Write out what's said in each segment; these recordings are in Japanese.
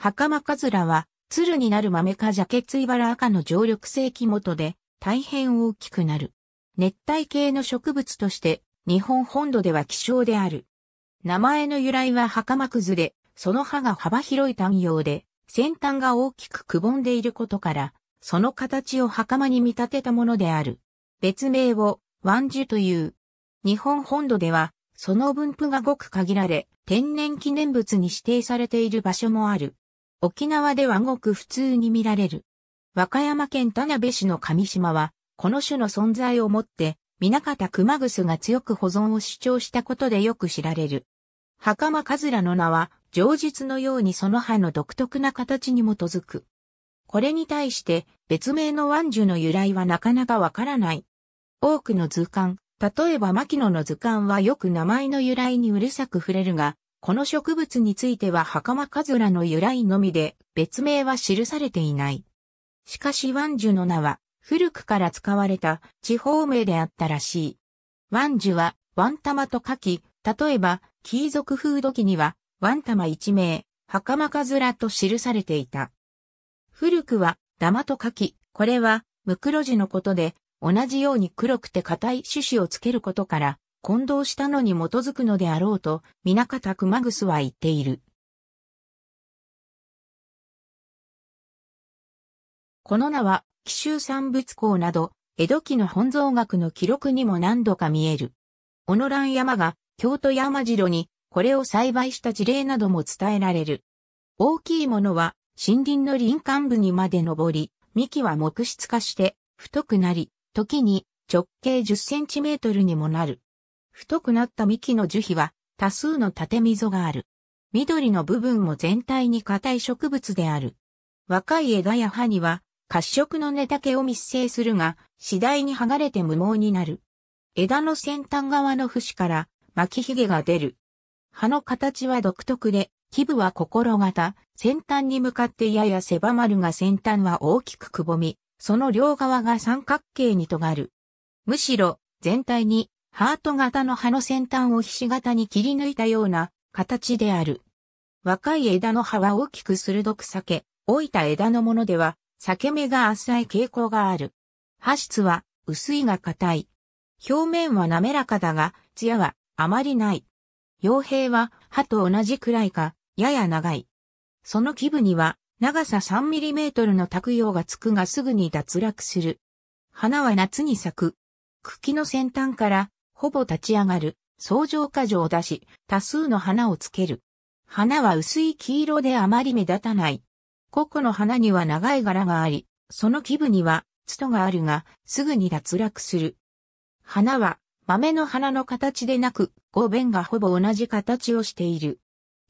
袴かずらは、鶴になる豆かジャケツイバラ赤の常緑性木元で、大変大きくなる。熱帯系の植物として、日本本土では希少である。名前の由来は袴ずれ、その葉が幅広い単葉で、先端が大きくくぼんでいることから、その形を袴に見立てたものである。別名を、ワンジュという。日本本土では、その分布がごく限られ、天然記念物に指定されている場所もある。沖縄ではごく普通に見られる。和歌山県田辺市の上島は、この種の存在をもって、皆方熊楠が強く保存を主張したことでよく知られる。袴カズラの名は、上述のようにその葉の独特な形に基づく。これに対して、別名のワンジュの由来はなかなかわからない。多くの図鑑、例えば牧野の図鑑はよく名前の由来にうるさく触れるが、この植物については袴カズラの由来のみで別名は記されていない。しかしワンジュの名は古くから使われた地方名であったらしい。ワンジュはワンマと書き、例えば貴族風土記にはワンマ一名、袴カズラと記されていた。古くはダマと書き、これはムクロジのことで同じように黒くて硬い種子をつけることから混同したのに基づくのであろうと、皆方熊楠は言っている。この名は、紀州産物港など、江戸期の本草学の記録にも何度か見える。小野蘭山が、京都山城に、これを栽培した事例なども伝えられる。大きいものは、森林の林間部にまで登り、幹は木質化して、太くなり、時に直径10センチメートルにもなる。太くなった幹の樹皮は多数の縦溝がある。緑の部分も全体に硬い植物である。若い枝や葉には褐色の根丈を密生するが、次第に剥がれて無毛になる。枝の先端側の節から巻きひげが出る。葉の形は独特で、基部は心型、先端に向かってやや狭まるが先端は大きくくぼみ、その両側が三角形に尖る。むしろ、全体にハート型の葉の先端をひし形に切り抜いたような形である。若い枝の葉は大きく鋭く裂け、老いた枝のものでは、裂け目が浅い傾向がある。葉質は薄いが硬い。表面は滑らかだが、艶はあまりない。傭兵は葉と同じくらいか、やや長い。その基部には長さ 3mm の卓葉がつくがすぐに脱落する。花は夏に咲く。茎の先端からほぼ立ち上がる、相乗過剰を出し、多数の花をつける。花は薄い黄色であまり目立たない。個々の花には長い柄があり、その基部には、ツトがあるが、すぐに脱落する。花は、豆の花の形でなく、合弁がほぼ同じ形をしている。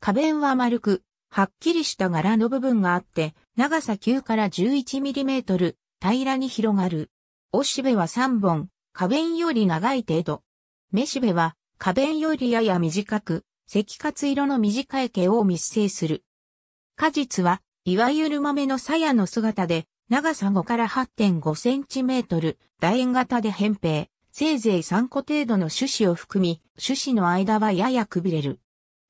花弁は丸く、はっきりした柄の部分があって、長さ9から11ミリメートル、平らに広がる。おしべは3本、花弁より長い程度。めしべは、花弁よりやや短く、赤活色の短い毛を密生する。果実は、いわゆる豆の鞘の姿で、長さ5から8.5センチメートル、楕円型で扁平、せいぜい3個程度の種子を含み、種子の間はややくびれる。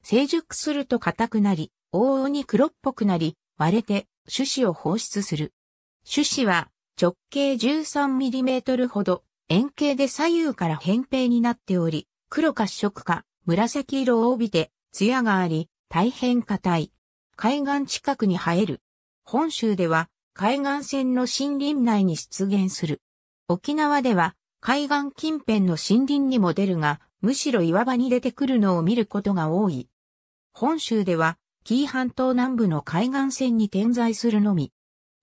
成熟すると硬くなり、往々に黒っぽくなり、割れて種子を放出する。種子は直径1 3トルほど、円形で左右から扁平になっており、黒褐色か紫色を帯びて、艶があり、大変硬い。海岸近くに生える。本州では海岸線の森林内に出現する。沖縄では海岸近辺の森林にも出るが、むしろ岩場に出てくるのを見ることが多い。本州では紀伊半島南部の海岸線に点在するのみ。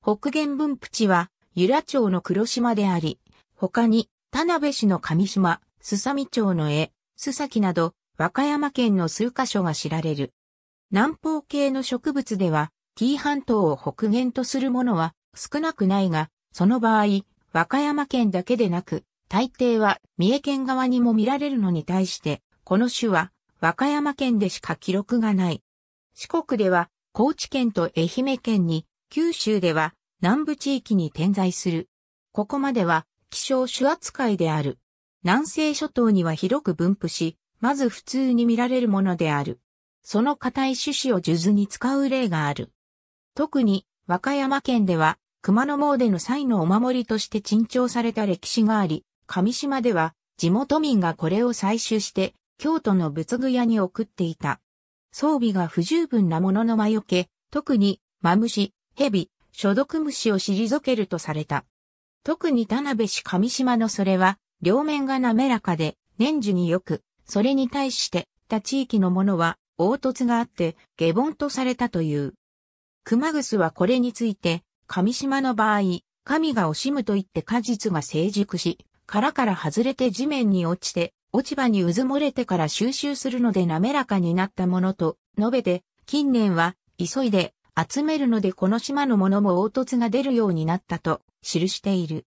北限分布地は、由良町の黒島であり、他に、田辺市の上島、須佐美町の絵、須崎など、和歌山県の数箇所が知られる。南方系の植物では、紀伊半島を北限とするものは少なくないが、その場合、和歌山県だけでなく、大抵は三重県側にも見られるのに対して、この種は和歌山県でしか記録がない。四国では高知県と愛媛県に、九州では南部地域に点在する。ここまでは希少種扱いである。南西諸島には広く分布し、まず普通に見られるものである。その硬い種子を数珠に使う例がある。特に、和歌山県では、熊野詣の際のお守りとして珍重された歴史があり、上島では、地元民がこれを採取して、京都の仏具屋に送っていた。装備が不十分なものの魔除け、特に、マムシ、蛇、所属虫を退けるとされた。特に田辺市上島のそれは、両面が滑らかで、年中によく、それに対して、他地域のものは、凹凸があって、下凡とされたという。熊楠はこれについて、上島の場合、神が惜しむと言って果実が成熟し、殻から外れて地面に落ちて、落ち葉にうずもれてから収集するので滑らかになったものと述べて、近年は急いで集めるのでこの島のものも凹凸が出るようになったと記している。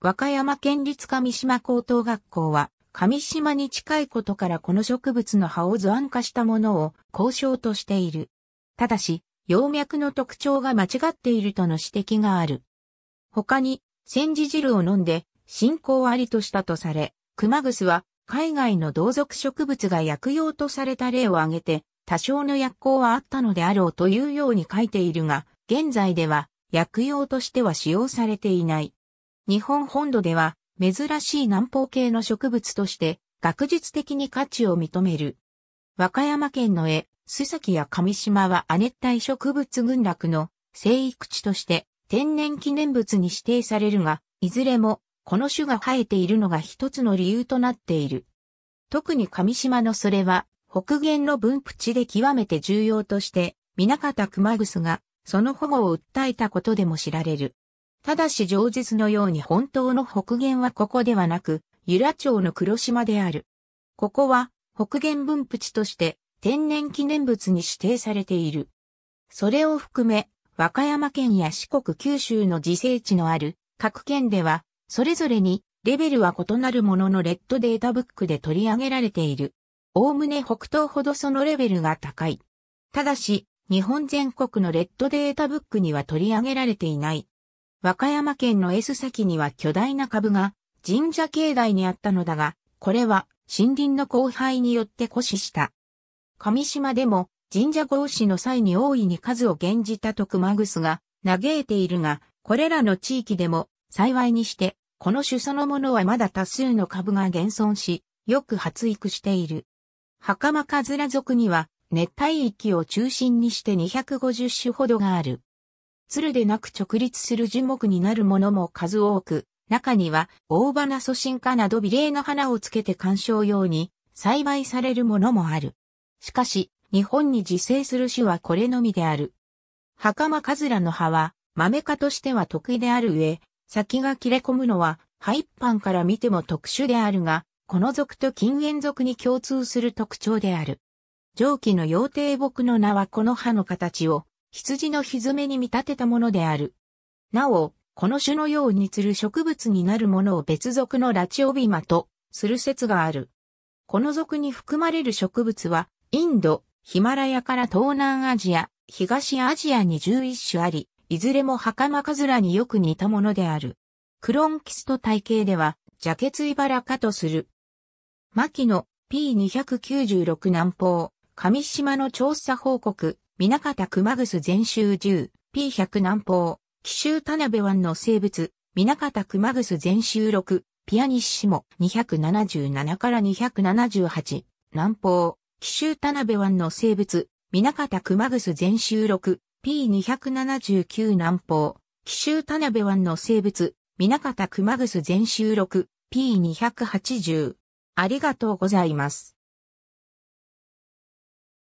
和歌山県立上島高等学校は、上島に近いことからこの植物の葉を図案化したものを交渉としている。ただし、葉脈の特徴が間違っているとの指摘がある。他に、煎じ汁を飲んで、信仰ありとしたとされ、熊楠は海外の同族植物が薬用とされた例を挙げて、多少の薬効はあったのであろうというように書いているが、現在では薬用としては使用されていない。日本本土では珍しい南方系の植物として学術的に価値を認める。和歌山県の絵、須崎や上島は亜熱帯植物群落の生育地として天然記念物に指定されるが、いずれもこの種が生えているのが一つの理由となっている。特に上島のそれは北限の分布地で極めて重要として、南方熊楠が、その保護を訴えたことでも知られる。ただし上述のように本当の北限はここではなく、由良町の黒島である。ここは、北限分布地として、天然記念物に指定されている。それを含め、和歌山県や四国九州の自生地のある各県では、それぞれにレベルは異なるもののレッドデータブックで取り上げられている。おおむね北東ほどそのレベルが高い。ただし、日本全国のレッドデータブックには取り上げられていない。和歌山県の S 先には巨大な株が神社境内にあったのだが、これは森林の荒廃によって枯死した。上島でも神社合祀の際に大いに数を減じたと熊楠が嘆いているが、これらの地域でも幸いにして、この種そのものはまだ多数の株が現存し、よく発育している。袴カズラ族には、熱帯域を中心にして250種ほどがある。鶴でなく直立する樹木になるものも数多く、中には大花ソ心花など美麗な花をつけて観賞用に栽培されるものもある。しかし、日本に自生する種はこれのみである。袴カズラの葉は、豆科としては得意である上、先が切れ込むのは、葉一般から見ても特殊であるが、この属と禁縁属に共通する特徴である。上記の妖蹄木の名はこの歯の形を羊のひずめに見立てたものである。なお、この種のようにつる植物になるものを別属のラチオビマとする説がある。この属に含まれる植物は、インド、ヒマラヤから東南アジア、東アジアに11種あり、いずれも袴カズラによく似たものである。クロンキスト体系では、ジャケツイバラ科とする。牧野 P296 南方、上島の調査報告、南方熊楠全集10、P100 南方、奇州田辺湾の生物、南方熊楠全集6、ピアニッシモ277から278、南方、奇州田辺湾の生物、南方熊楠全集6、P279 南方、奇州田辺湾の生物、南方熊楠全集6、P280、ありがとうございます。